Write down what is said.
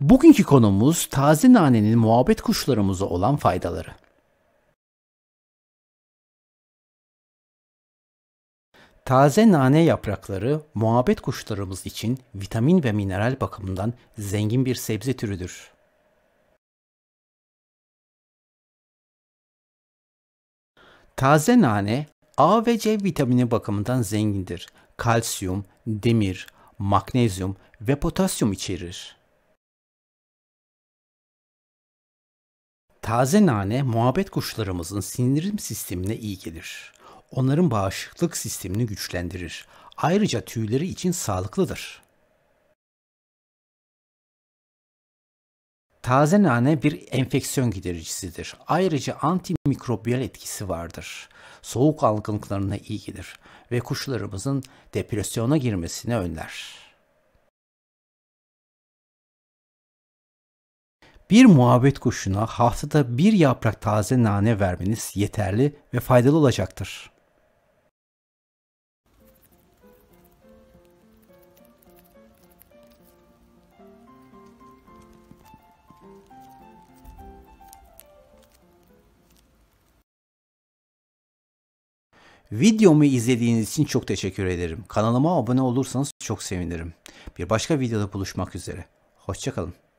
Bugünkü konumuz taze nanenin muhabbet kuşlarımıza olan faydaları. Taze nane yaprakları muhabbet kuşlarımız için vitamin ve mineral bakımından zengin bir sebze türüdür. Taze nane A ve C vitamini bakımından zengindir. Kalsiyum, demir, magnezyum ve potasyum içerir. Taze nane muhabbet kuşlarımızın sinirim sistemine iyi gelir. Onların bağışıklık sistemini güçlendirir. Ayrıca tüyleri için sağlıklıdır. Taze nane bir enfeksiyon gidericisidir. Ayrıca antimikrobiyal etkisi vardır. Soğuk algınlıklarına iyi gelir ve kuşlarımızın depresyona girmesini önler. Bir muhabbet kuşuna haftada bir yaprak taze nane vermeniz yeterli ve faydalı olacaktır. Videomu izlediğiniz için çok teşekkür ederim. Kanalıma abone olursanız çok sevinirim. Bir başka videoda buluşmak üzere. Hoşçakalın.